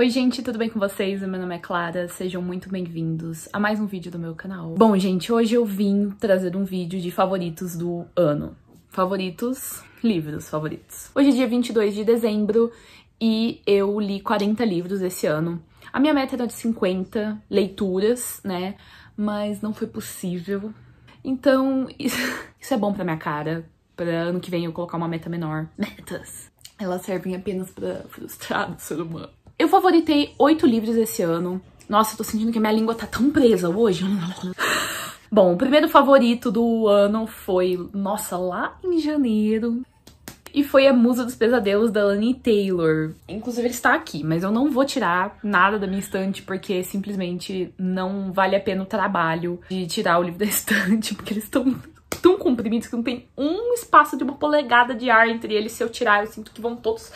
Oi gente, tudo bem com vocês? Meu nome é Clara, sejam muito bem-vindos a mais um vídeo do meu canal. Bom gente, hoje eu vim trazer um vídeo de favoritos do ano. Favoritos, livros favoritos. Hoje é dia 22 de dezembro e eu li 40 livros esse ano. A minha meta era de 50 leituras, né, mas não foi possível. Então, isso é bom pra minha cara, pra ano que vem eu colocar uma meta menor. Metas! Elas servem apenas pra frustrar o ser humano. Eu favoritei oito livros esse ano. Nossa, eu tô sentindo que minha língua tá tão presa hoje. Bom, o primeiro favorito do ano foi, nossa, lá em janeiro. E foi A Musa dos Pesadelos, da Lani Taylor. Inclusive, ele está aqui, mas eu não vou tirar nada da minha estante, porque simplesmente não vale a pena o trabalho de tirar o livro da estante, porque eles estão tão comprimidos que não tem um espaço de uma polegada de ar entre eles. Se eu tirar, eu sinto que vão todos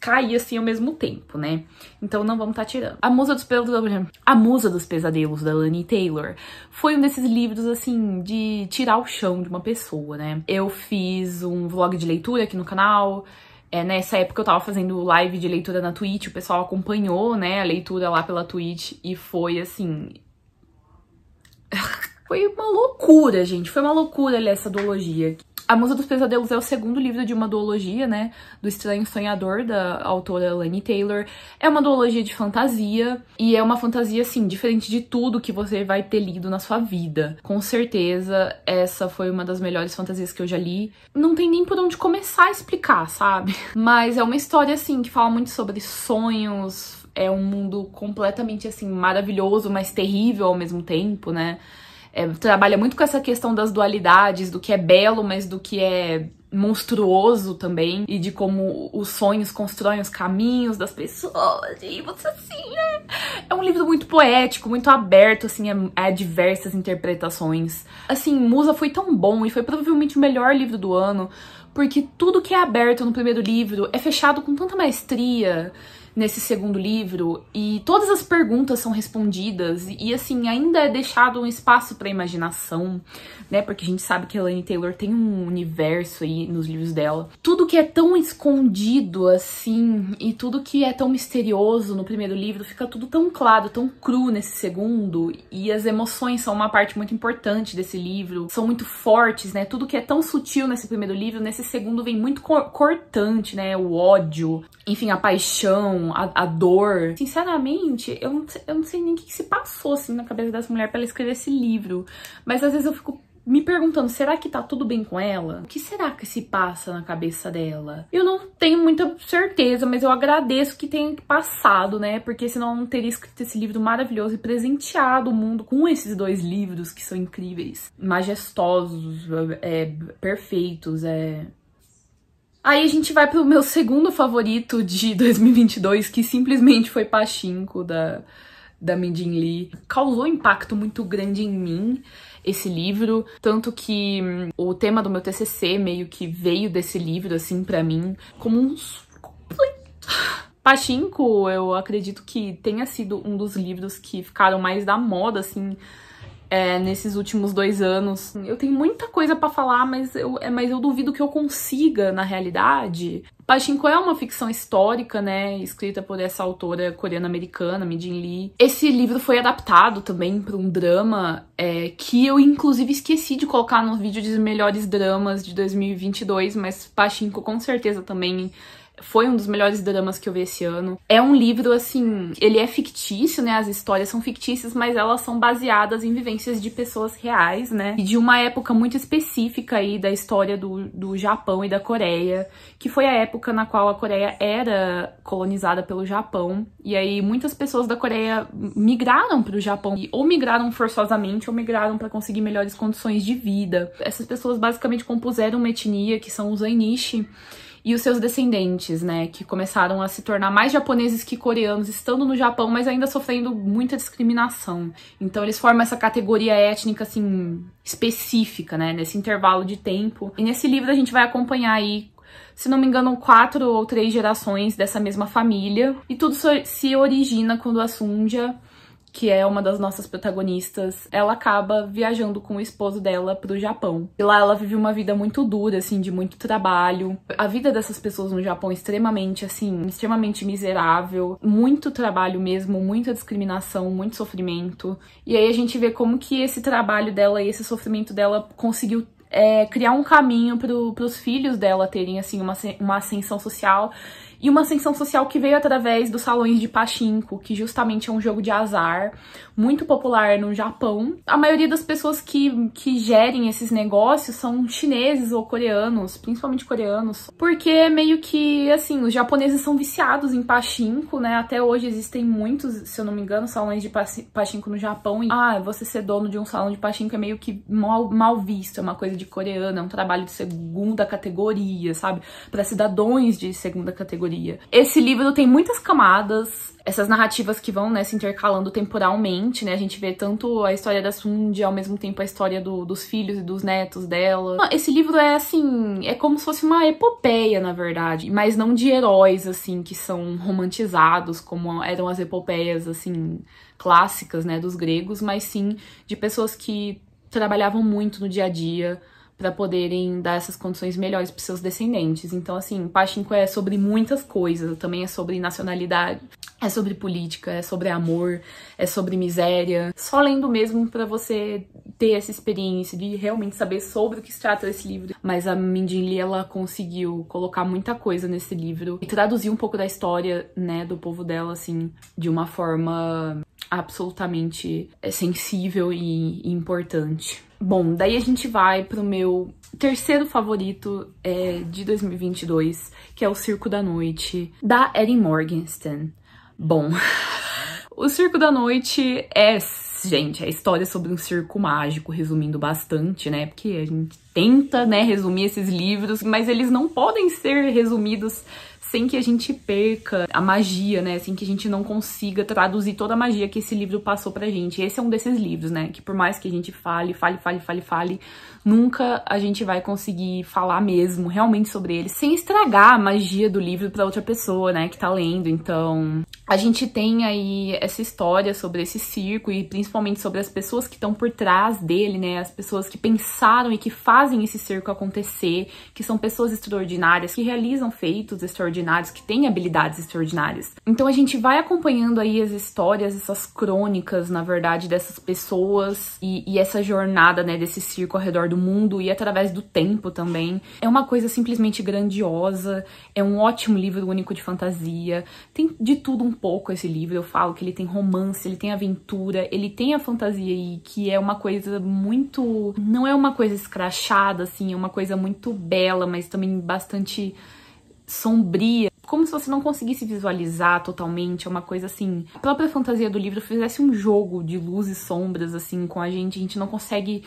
cair assim ao mesmo tempo, né? Então não vamos estar tá tirando. A Musa dos Pesadelos, a Musa dos Pesadelos da Lani Taylor foi um desses livros assim de tirar o chão de uma pessoa, né? Eu fiz um vlog de leitura aqui no canal. É, nessa época eu tava fazendo live de leitura na Twitch, o pessoal acompanhou, né, a leitura lá pela Twitch e foi assim Foi uma loucura, gente. Foi uma loucura ali essa duologia. A Musa dos Pesadelos é o segundo livro de uma duologia, né? Do Estranho Sonhador, da autora Lani Taylor. É uma duologia de fantasia, e é uma fantasia, assim, diferente de tudo que você vai ter lido na sua vida. Com certeza, essa foi uma das melhores fantasias que eu já li. Não tem nem por onde começar a explicar, sabe? Mas é uma história, assim, que fala muito sobre sonhos, é um mundo completamente, assim, maravilhoso, mas terrível ao mesmo tempo, né? é, trabalha muito com essa questão das dualidades, do que é belo, mas do que é monstruoso também, e de como os sonhos constroem os caminhos das pessoas, e você assim, é, é um livro muito poético, muito aberto, assim, a, a, diversas interpretações. Assim, Musa foi tão bom, e foi provavelmente o melhor livro do ano, porque tudo que é aberto no primeiro livro é fechado com tanta maestria, nesse segundo livro e todas as perguntas são respondidas e assim ainda é deixado um espaço para imaginação, né? Porque a gente sabe que Elaine Taylor tem um universo aí nos livros dela. Tudo que é tão escondido assim e tudo que é tão misterioso no primeiro livro fica tudo tão claro, tão cru nesse segundo e as emoções são uma parte muito importante desse livro, são muito fortes, né? Tudo que é tão sutil nesse primeiro livro, nesse segundo vem muito cortante, né? O ódio, enfim, a paixão, a, a dor. Sinceramente, eu não, eu não sei nem o que, que se passou assim na cabeça dessa mulher para ela escrever esse livro. Mas às vezes eu fico me perguntando, será que tá tudo bem com ela? O que será que se passa na cabeça dela? Eu não tenho muita certeza, mas eu agradeço que tenha passado, né? Porque senão eu não teria escrito esse livro maravilhoso e presenteado o mundo com esses dois livros que são incríveis, majestosos, é, perfeitos, é, Aí a gente vai pro meu segundo favorito de 2022, que simplesmente foi Pachinko, da, da Midin Lee. Causou impacto muito grande em mim esse livro, tanto que hum, o tema do meu TCC meio que veio desse livro, assim, para mim, como um Pachinko, eu acredito que tenha sido um dos livros que ficaram mais da moda, assim, é, nesses últimos dois anos. Eu tenho muita coisa para falar, mas eu, é, mas eu duvido que eu consiga, na realidade. Pachinko é uma ficção histórica, né, escrita por essa autora coreana-americana, Mi Jin Lee. Esse livro foi adaptado também para um drama é, que eu, inclusive, esqueci de colocar no vídeo dos melhores dramas de 2022, mas Pachinko com certeza também foi um dos melhores dramas que eu vi esse ano. É um livro, assim, ele é fictício, né? As histórias são fictícias, mas elas são baseadas em vivências de pessoas reais, né? E de uma época muito específica aí da história do, do Japão e da Coreia, que foi a época na qual a Coreia era colonizada pelo Japão. E aí muitas pessoas da Coreia migraram para o Japão, e ou migraram forçosamente, ou migraram para conseguir melhores condições de vida. Essas pessoas basicamente compuseram uma etnia que são os Ainishi, e os seus descendentes, né, que começaram a se tornar mais japoneses que coreanos, estando no Japão, mas ainda sofrendo muita discriminação. Então eles formam essa categoria étnica assim específica, né, nesse intervalo de tempo. E nesse livro a gente vai acompanhar aí se não me engano, quatro ou três gerações dessa mesma família, e tudo se origina quando a Sunja que é uma das nossas protagonistas, ela acaba viajando com o esposo dela pro Japão. E lá ela vive uma vida muito dura, assim, de muito trabalho. A vida dessas pessoas no Japão é extremamente, assim, extremamente miserável, muito trabalho mesmo, muita discriminação, muito sofrimento. E aí a gente vê como que esse trabalho dela e esse sofrimento dela conseguiu é, criar um caminho para os filhos dela terem assim uma, uma ascensão social e uma ascensão social que veio através dos salões de pachinko, que justamente é um jogo de azar muito popular no Japão. A maioria das pessoas que, que gerem esses negócios são chineses ou coreanos, principalmente coreanos, porque é meio que, assim, os japoneses são viciados em pachinko, né? Até hoje existem muitos, se eu não me engano, salões de pachinko no Japão. E, ah, você ser dono de um salão de pachinko é meio que mal, mal visto, é uma coisa de coreano, é um trabalho de segunda categoria, sabe? Para cidadãos de segunda categoria categoria. Esse livro tem muitas camadas, essas narrativas que vão né, se intercalando temporalmente, né? A gente vê tanto a história da Sundi, ao mesmo tempo a história do, dos filhos e dos netos dela. Esse livro é assim, é como se fosse uma epopeia, na verdade, mas não de heróis, assim, que são romantizados, como eram as epopeias, assim, clássicas, né, dos gregos, mas sim de pessoas que trabalhavam muito no dia a dia, para poderem dar essas condições melhores para seus descendentes. Então, assim, Pachinko é sobre muitas coisas, também é sobre nacionalidade, é sobre política, é sobre amor, é sobre miséria. Só lendo mesmo para você ter essa experiência de realmente saber sobre o que se trata esse livro. Mas a Lee, ela conseguiu colocar muita coisa nesse livro e traduzir um pouco da história, né, do povo dela, assim, de uma forma absolutamente é, sensível e importante. Bom, daí a gente vai pro meu terceiro favorito é, de 2022, que é o Circo da Noite, da Erin Morgenstern. Bom, o Circo da Noite é, gente, é a história sobre um circo mágico, resumindo bastante, né? Porque a gente tenta, né, resumir esses livros, mas eles não podem ser resumidos sem que a gente perca a magia, né? Sem que a gente não consiga traduzir toda a magia que esse livro passou pra gente. Esse é um desses livros, né? Que por mais que a gente fale, fale, fale, fale, fale, nunca a gente vai conseguir falar mesmo, realmente sobre ele, sem estragar a magia do livro pra outra pessoa, né? Que tá lendo. Então, a gente tem aí essa história sobre esse circo e principalmente sobre as pessoas que estão por trás dele, né? As pessoas que pensaram e que fazem esse circo acontecer, que são pessoas extraordinárias, que realizam feitos extraordinários extraordinários, que têm habilidades extraordinárias. Então a gente vai acompanhando aí as histórias, essas crônicas, na verdade, dessas pessoas e, e essa jornada, né, desse circo ao redor do mundo e através do tempo também. É uma coisa simplesmente grandiosa, é um ótimo livro único de fantasia, tem de tudo um pouco esse livro, eu falo que ele tem romance, ele tem aventura, ele tem a fantasia aí, que é uma coisa muito... não é uma coisa escrachada, assim, é uma coisa muito bela, mas também bastante sombria, como se você não conseguisse visualizar totalmente, é uma coisa assim. A própria fantasia do livro fizesse um jogo de luz e sombras assim com a gente, a gente não consegue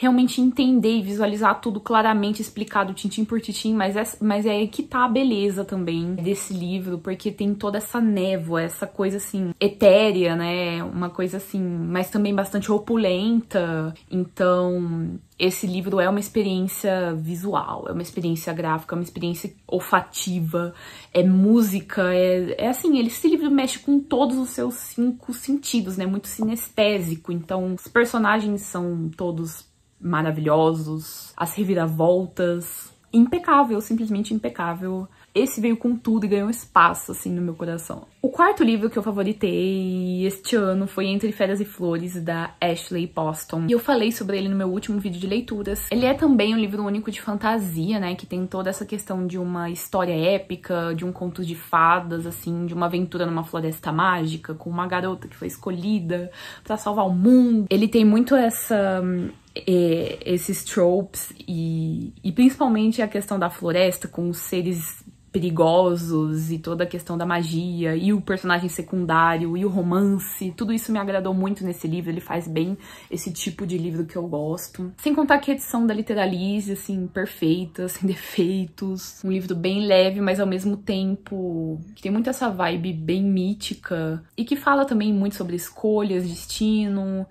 realmente entender e visualizar tudo claramente explicado, tintim por tintim, mas é, mas é aí que tá a beleza também desse livro, porque tem toda essa névoa, essa coisa assim, etérea, né? Uma coisa assim, mas também bastante opulenta. Então, esse livro é uma experiência visual, é uma experiência gráfica, é uma experiência olfativa, é música, é, é assim, esse livro mexe com todos os seus cinco sentidos, né? Muito sinestésico. Então, os personagens são todos maravilhosos, as reviravoltas. Impecável, simplesmente impecável esse veio com tudo e ganhou espaço, assim, no meu coração. O quarto livro que eu favoritei este ano foi Entre Férias e Flores, da Ashley Poston. E eu falei sobre ele no meu último vídeo de leituras. Ele é também um livro único de fantasia, né, que tem toda essa questão de uma história épica, de um conto de fadas, assim, de uma aventura numa floresta mágica, com uma garota que foi escolhida para salvar o mundo. Ele tem muito essa eh, esses tropes e, e, principalmente a questão da floresta com os seres perigosos e toda a questão da magia e o personagem secundário e o romance, tudo isso me agradou muito nesse livro, ele faz bem esse tipo de livro que eu gosto. Sem contar que a edição da Literalize, assim, perfeita, sem defeitos, um livro bem leve, mas ao mesmo tempo que tem muito essa vibe bem mítica e que fala também muito sobre escolhas, destino,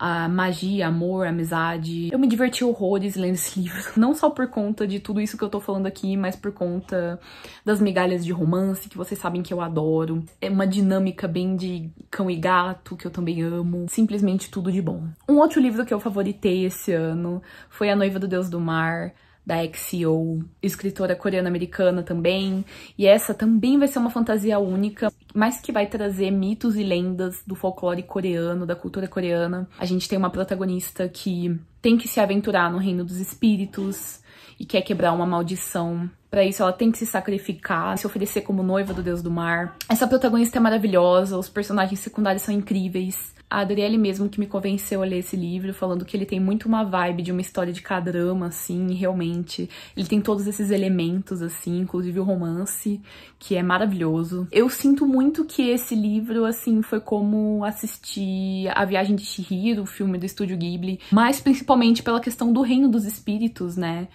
a magia, amor, amizade. Eu me diverti horrores lendo esse livro, não só por conta de tudo isso que eu tô falando aqui, mas por conta das migalhas de romance, que vocês sabem que eu adoro. É uma dinâmica bem de cão e gato, que eu também amo. Simplesmente tudo de bom. Um outro livro que eu favoritei esse ano foi A Noiva do Deus do Mar, da XCO, escritora coreana-americana também. E essa também vai ser uma fantasia única, mas que vai trazer mitos e lendas do folclore coreano, da cultura coreana. A gente tem uma protagonista que tem que se aventurar no reino dos espíritos e quer quebrar uma maldição. Para isso, ela tem que se sacrificar, se oferecer como noiva do deus do mar. Essa protagonista é maravilhosa, os personagens secundários são incríveis a Adriele mesmo que me convenceu a ler esse livro, falando que ele tem muito uma vibe de uma história de cadrama, assim, realmente. Ele tem todos esses elementos, assim, inclusive o romance, que é maravilhoso. Eu sinto muito que esse livro, assim, foi como assistir A Viagem de Chihiro, o filme do Estúdio Ghibli, mas principalmente pela questão do Reino dos Espíritos, né?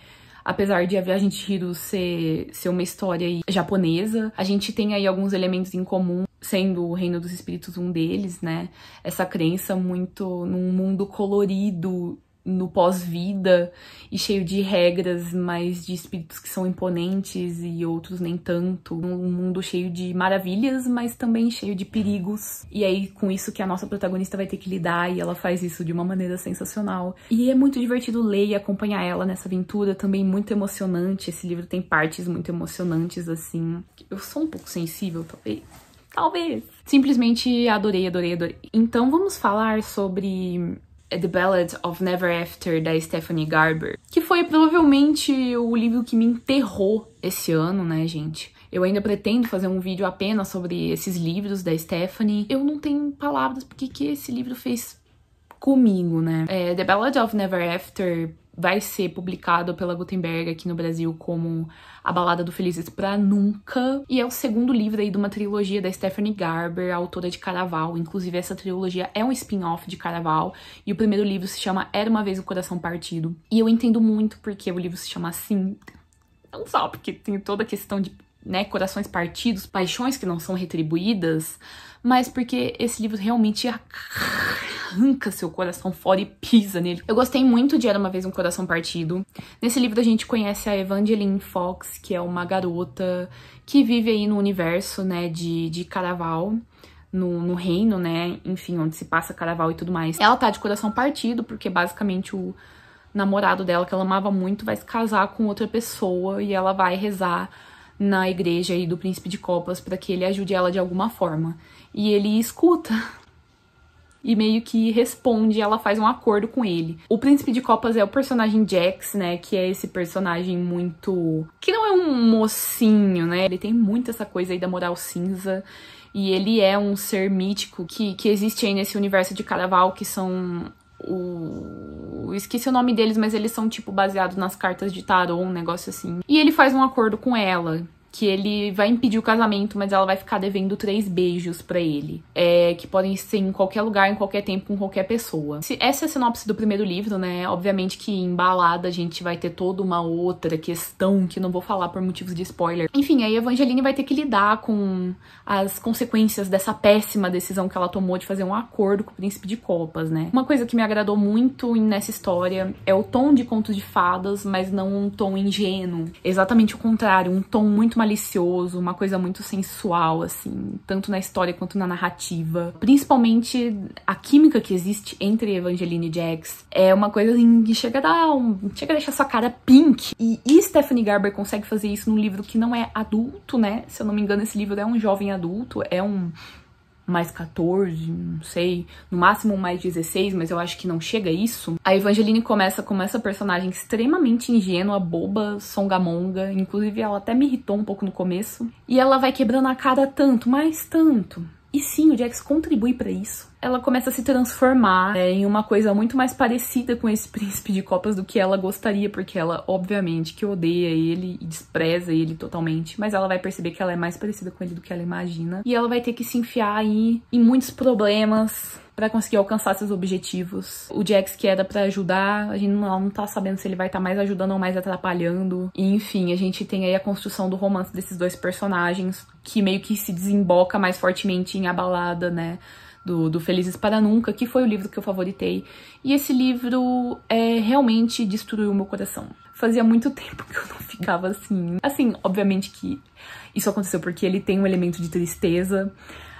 apesar de A Viagem de Hiro ser, ser uma história japonesa, a gente tem aí alguns elementos em comum sendo o reino dos espíritos um deles, né? Essa crença muito num mundo colorido, no pós-vida e cheio de regras, mas de espíritos que são imponentes e outros nem tanto. Um mundo cheio de maravilhas, mas também cheio de perigos. E aí com isso que a nossa protagonista vai ter que lidar e ela faz isso de uma maneira sensacional. E é muito divertido ler e acompanhar ela nessa aventura, também muito emocionante. Esse livro tem partes muito emocionantes assim. Eu sou um pouco sensível, talvez. Talvez. Simplesmente adorei, adorei, adorei. Então vamos falar sobre eh, The Ballad of Never After, da Stephanie Garber, que foi provavelmente o livro que me enterrou esse ano, né, gente? Eu ainda pretendo fazer um vídeo apenas sobre esses livros da Stephanie. Eu não tenho palavras porque que esse livro fez comigo, né? É, The Ballad of Never After vai ser publicado pela Gutenberg aqui no Brasil como A Balada do Felizes para Nunca. E é o segundo livro aí de uma trilogia da Stephanie Garber, autora de Caraval. Inclusive, essa trilogia é um spin-off de Caraval. E o primeiro livro se chama Era Uma Vez o Coração Partido. E eu entendo muito porque o livro se chama assim. Não só porque tem toda a questão de né, corações partidos, paixões que não são retribuídas, mas porque esse livro realmente arranca seu coração fora e pisa nele. Eu gostei muito de Era Uma Vez Um Coração Partido. Nesse livro a gente conhece a Evangeline Fox, que é uma garota que vive aí no universo, né, de, de Caraval. No, no, reino, né? Enfim, onde se passa Caraval e tudo mais. Ela tá de coração partido, porque basicamente o namorado dela, que ela amava muito, vai se casar com outra pessoa e ela vai rezar na igreja aí do príncipe de copas para que ele ajude ela de alguma forma e ele escuta e meio que responde, ela faz um acordo com ele. O Príncipe de Copas é o personagem Jax, né, que é esse personagem muito... que não é um mocinho, né, ele tem muito essa coisa aí da moral cinza, e ele é um ser mítico que, que existe aí nesse universo de Caraval, que são o... Esqueci o nome deles, mas eles são, tipo, baseados nas cartas de tarô, um negócio assim. E ele faz um acordo com ela, que ele vai impedir o casamento, mas ela vai ficar devendo três beijos para ele, é, que podem ser em qualquer lugar, em qualquer tempo, com qualquer pessoa. Essa é a sinopse do primeiro livro, né? Obviamente que em balada a gente vai ter toda uma outra questão que não vou falar por motivos de spoiler. Enfim, aí a Evangeline vai ter que lidar com as consequências dessa péssima decisão que ela tomou de fazer um acordo com o príncipe de copas, né? Uma coisa que me agradou muito nessa história é o tom de conto de fadas, mas não um tom ingênuo. Exatamente o contrário, um tom muito mais malicioso, uma coisa muito sensual, assim, tanto na história quanto na narrativa. Principalmente a química que existe entre Evangeline e Jax é uma coisa assim, que chega a dar um, chega a deixar sua cara pink. E, e Stephanie Garber consegue fazer isso num livro que não é adulto, né? Se eu não me engano, esse livro é um jovem adulto, é um mais 14, não sei, no máximo mais 16, mas eu acho que não chega a isso. A Evangeline começa como essa personagem extremamente ingênua, boba, songamonga, inclusive ela até me irritou um pouco no começo. E ela vai quebrando a cara tanto, mais tanto. E sim, o Jax contribui para isso ela começa a se transformar é, em uma coisa muito mais parecida com esse príncipe de copas do que ela gostaria, porque ela, obviamente, que odeia ele e despreza ele totalmente, mas ela vai perceber que ela é mais parecida com ele do que ela imagina, e ela vai ter que se enfiar aí em muitos problemas, para conseguir alcançar seus objetivos. O Jax que era para ajudar, a gente não, não tá sabendo se ele vai estar tá mais ajudando ou mais atrapalhando. E, enfim, a gente tem aí a construção do romance desses dois personagens, que meio que se desemboca mais fortemente em A Balada, né? do, do Felizes para Nunca, que foi o livro que eu favoritei. E esse livro é, realmente destruiu meu coração. Fazia muito tempo que eu não ficava assim. Assim, obviamente que isso aconteceu porque ele tem um elemento de tristeza,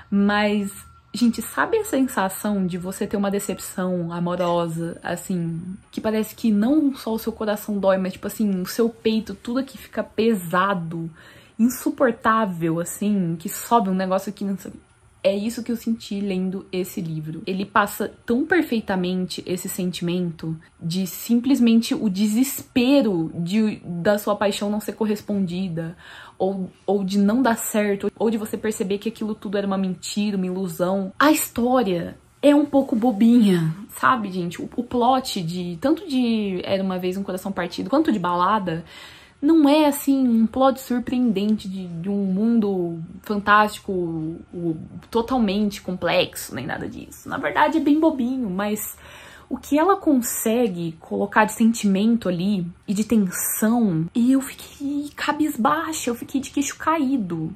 mas Gente, sabe a sensação de você ter uma decepção amorosa, assim, que parece que não só o seu coração dói, mas tipo assim, o seu peito, tudo aqui fica pesado, insuportável, assim, que sobe um negócio que não sei. É isso que eu senti lendo esse livro. Ele passa tão perfeitamente esse sentimento de simplesmente o desespero de, da sua paixão não ser correspondida, ou, ou de não dar certo, ou de você perceber que aquilo tudo era uma mentira, uma ilusão. A história é um pouco bobinha, sabe, gente? O, o plot de tanto de Era uma vez um coração partido quanto de balada não é assim um plot surpreendente de, de um mundo fantástico o, totalmente complexo, nem nada disso. Na verdade é bem bobinho, mas o que ela consegue colocar de sentimento ali e de tensão, e eu fiquei cabisbaixa, eu fiquei de queixo caído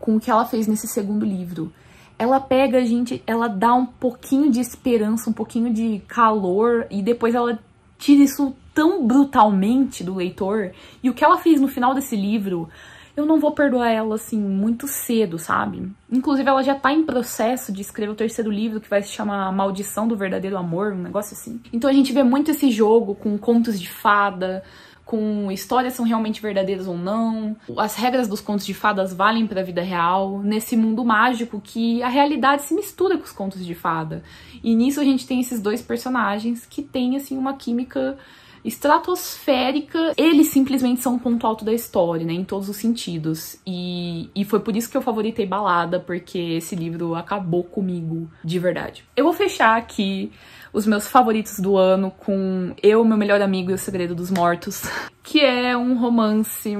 com o que ela fez nesse segundo livro. Ela pega a gente, ela dá um pouquinho de esperança, um pouquinho de calor e depois ela tira isso tão brutalmente do leitor. E o que ela fez no final desse livro, eu não vou perdoar ela, assim, muito cedo, sabe? Inclusive, ela já tá em processo de escrever o terceiro livro, que vai se chamar Maldição do Verdadeiro Amor, um negócio assim. Então a gente vê muito esse jogo com contos de fada, com histórias são realmente verdadeiras ou não, as regras dos contos de fadas valem para a vida real, nesse mundo mágico que a realidade se mistura com os contos de fada. E nisso a gente tem esses dois personagens que têm assim uma química estratosférica, eles simplesmente são um ponto alto da história, né? Em todos os sentidos. E, e foi por isso que eu favoritei Balada, porque esse livro acabou comigo de verdade. Eu vou fechar aqui os meus favoritos do ano com Eu, Meu Melhor Amigo e O Segredo dos Mortos, que é um romance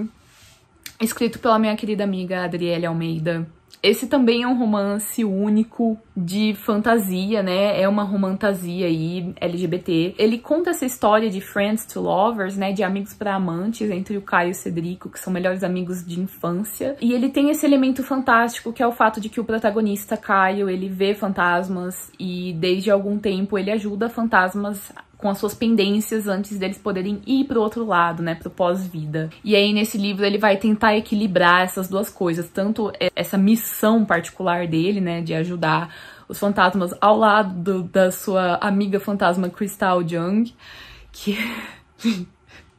escrito pela minha querida amiga Adriele Almeida. Esse também é um romance único de fantasia, né? É uma romantasia aí LGBT. Ele conta essa história de friends to lovers, né? De amigos para amantes entre o Caio e o Cedrico, que são melhores amigos de infância. E ele tem esse elemento fantástico que é o fato de que o protagonista Caio ele vê fantasmas e desde algum tempo ele ajuda fantasmas com as suas pendências antes deles poderem ir pro outro lado, né, pro pós-vida. E aí nesse livro ele vai tentar equilibrar essas duas coisas, tanto é, essa missão particular dele, né, de ajudar os fantasmas ao lado da sua amiga fantasma Crystal Jung, que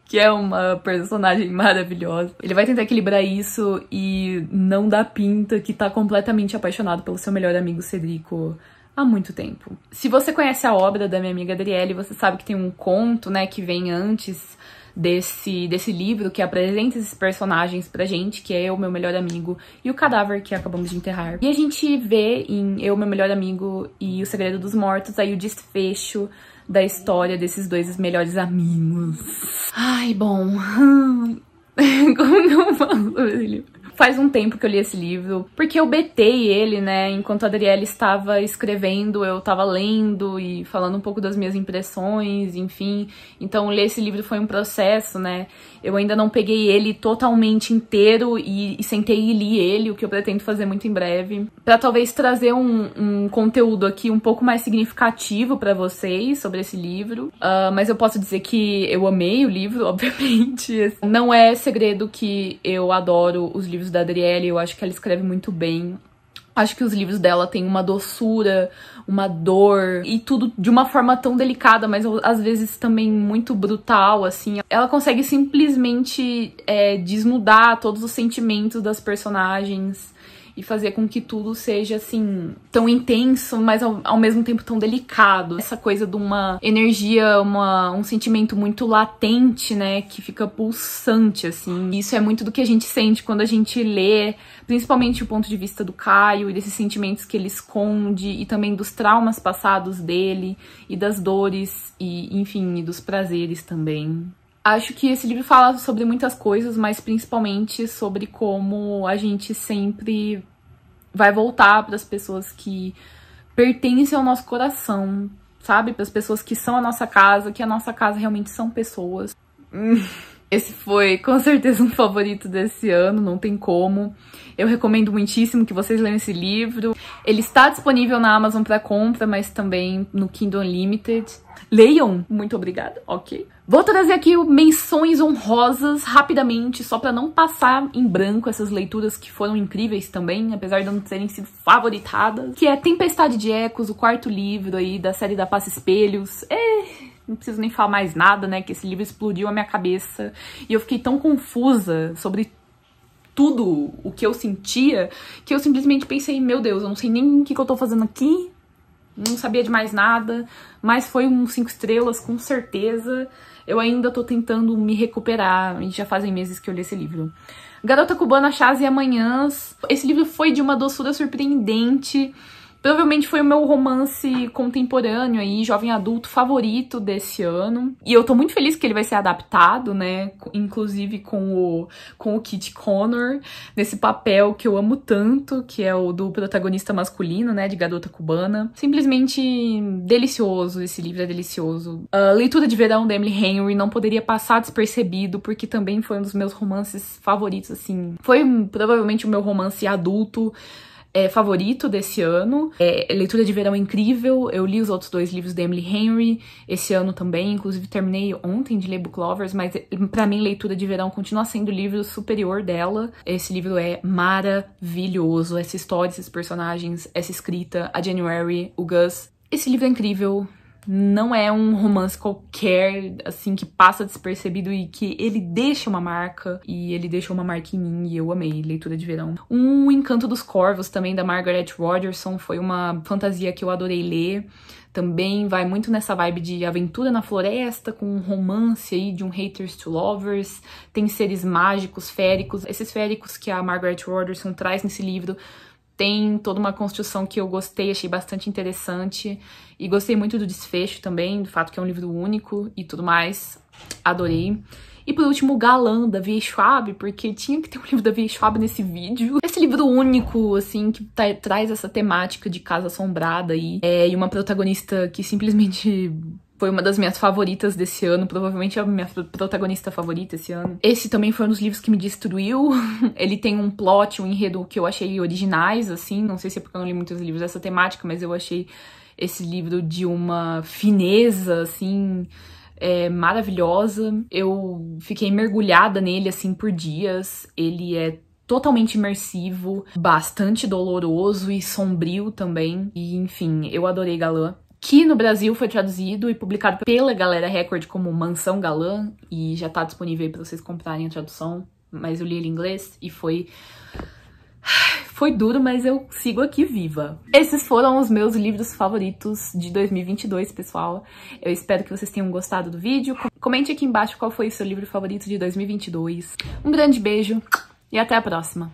que é uma personagem maravilhosa. Ele vai tentar equilibrar isso e não dar pinta que tá completamente apaixonado pelo seu melhor amigo Cedrico há muito tempo. Se você conhece a obra da minha amiga Adriele, você sabe que tem um conto, né, que vem antes desse, desse livro que apresenta esses personagens pra gente, que é Eu, Meu Melhor Amigo e o Cadáver que Acabamos de Enterrar. E a gente vê em Eu, Meu Melhor Amigo e O Segredo dos Mortos aí o desfecho da história desses dois melhores amigos. Ai, bom... Como que eu falo sobre esse livro? Faz um tempo que eu li esse livro, porque eu betei ele, né? Enquanto a Adriele estava escrevendo, eu estava lendo e falando um pouco das minhas impressões, enfim. Então, ler esse livro foi um processo, né? Eu ainda não peguei ele totalmente inteiro e, e sentei e li ele, o que eu pretendo fazer muito em breve, para talvez trazer um, um, conteúdo aqui um pouco mais significativo para vocês sobre esse livro. Uh, mas eu posso dizer que eu amei o livro, obviamente. Não é segredo que eu adoro os livros livros da Adriele, eu acho que ela escreve muito bem. Acho que os livros dela têm uma doçura, uma dor e tudo de uma forma tão delicada, mas às vezes também muito brutal, assim. Ela consegue simplesmente é, desnudar todos os sentimentos das personagens e fazer com que tudo seja assim tão intenso, mas ao, ao mesmo tempo tão delicado. Essa coisa de uma energia, uma, um sentimento muito latente, né, que fica pulsante assim. Isso é muito do que a gente sente quando a gente lê, principalmente o ponto de vista do Caio e desses sentimentos que ele esconde e também dos traumas passados dele e das dores e enfim, e dos prazeres também. Acho que esse livro fala sobre muitas coisas, mas principalmente sobre como a gente sempre vai voltar para as pessoas que pertencem ao nosso coração, sabe? Para as pessoas que são a nossa casa, que a nossa casa realmente são pessoas. Hum. Esse foi com certeza um favorito desse ano, não tem como. Eu recomendo muitíssimo que vocês leiam esse livro. Ele está disponível na Amazon para compra, mas também no Kindle Unlimited. Leiam! Muito obrigada, ok? Vou trazer aqui menções honrosas rapidamente, só para não passar em branco essas leituras que foram incríveis também, apesar de não terem sido favoritadas, que é Tempestade de Ecos, o quarto livro aí da série da Passa Espelhos. É não preciso nem falar mais nada, né? Que esse livro explodiu a minha cabeça e eu fiquei tão confusa sobre tudo o que eu sentia que eu simplesmente pensei, meu Deus, eu não sei nem o que, que eu tô fazendo aqui, não sabia de mais nada, mas foi um cinco estrelas, com certeza. Eu ainda tô tentando me recuperar, e já fazem meses que eu li esse livro. Garota Cubana, Chás e Amanhãs. Esse livro foi de uma doçura surpreendente. Provavelmente foi o meu romance contemporâneo aí, jovem adulto favorito desse ano. E eu tô muito feliz que ele vai ser adaptado, né? Inclusive com o, com o Kit Connor, nesse papel que eu amo tanto, que é o do protagonista masculino, né? De garota cubana. Simplesmente delicioso, esse livro é delicioso. A leitura de verão da Emily Henry não poderia passar despercebido, porque também foi um dos meus romances favoritos, assim. Foi hum, provavelmente o meu romance adulto é, favorito desse ano. É, leitura de verão é incrível. Eu li os outros dois livros da Emily Henry esse ano também. Inclusive, terminei ontem de ler Book Lovers, mas hum, para mim, leitura de verão continua sendo o livro superior dela. Esse livro é maravilhoso. Essa história, esses personagens, essa escrita, a January, o Gus. Esse livro é incrível, não é um romance qualquer, assim, que passa despercebido e que ele deixa uma marca, e ele deixou uma marca em mim, e eu amei, leitura de verão. Um Encanto dos Corvos, também, da Margaret Rogerson, foi uma fantasia que eu adorei ler, também vai muito nessa vibe de aventura na floresta, com um romance aí de um haters to lovers, tem seres mágicos, féricos, esses féricos que a Margaret Rogerson traz nesse livro tem toda uma construção que eu gostei, achei bastante interessante. E gostei muito do desfecho também, do fato que é um livro único e tudo mais. Adorei. E por último, o Galã, da Via Schwab, porque tinha que ter um livro da Via Schwab nesse vídeo. Esse livro único, assim, que tá, traz essa temática de casa assombrada aí. É, e uma protagonista que simplesmente foi uma das minhas favoritas desse ano, provavelmente é a minha protagonista favorita esse ano. Esse também foi um dos livros que me destruiu. Ele tem um plot, um enredo que eu achei originais, assim, não sei se é porque eu não li muitos livros dessa temática, mas eu achei esse livro de uma fineza, assim, é, maravilhosa. Eu fiquei mergulhada nele, assim, por dias. Ele é totalmente imersivo, bastante doloroso e sombrio também. E, enfim, eu adorei Galã que no Brasil foi traduzido e publicado pela Galera Record como Mansão Galã, e já tá disponível aí pra vocês comprarem a tradução, mas eu li ele em inglês e foi... Foi duro, mas eu sigo aqui viva. Esses foram os meus livros favoritos de 2022, pessoal. Eu espero que vocês tenham gostado do vídeo. Comente aqui embaixo qual foi o seu livro favorito de 2022. Um grande beijo e até a próxima!